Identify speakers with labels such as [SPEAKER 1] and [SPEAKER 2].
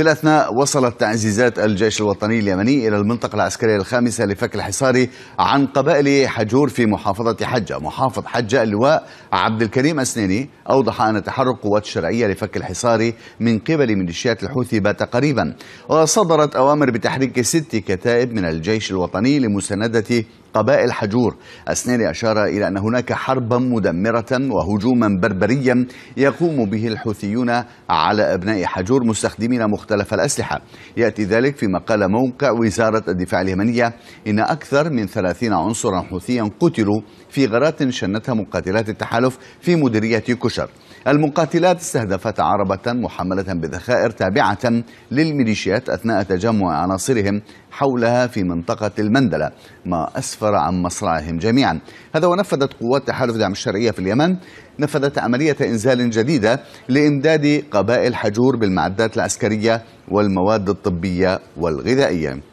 [SPEAKER 1] في الأثناء وصلت تعزيزات الجيش الوطني اليمني إلى المنطقة العسكرية الخامسة لفك الحصار عن قبائل حجور في محافظة حجة محافظ حجة اللواء عبد الكريم أسنيني أوضح أن تحرك قوات الشرعية لفك الحصار من قبل ميليشيات الحوثي بات قريبا وصدرت أوامر بتحريك ست كتائب من الجيش الوطني لمساندة قبائل حجور السنيري أشار إلى أن هناك حربا مدمرة وهجوما بربريا يقوم به الحوثيون على أبناء حجور مستخدمين مختلف الأسلحة يأتي ذلك فيما قال موقع وزارة الدفاع اليمنية إن أكثر من 30 عنصرا حوثيا قتلوا في غارات شنتها مقاتلات التحالف في مديرية كشر المقاتلات استهدفت عربة محملة بذخائر تابعة للميليشيات أثناء تجمع عناصرهم حولها في منطقة المندلة ما أسفر عن مصرعهم جميعا هذا ونفذت قوات تحالف دعم الشرعية في اليمن نفذت عملية إنزال جديدة لإمداد قبائل حجور بالمعدات العسكرية والمواد الطبية والغذائية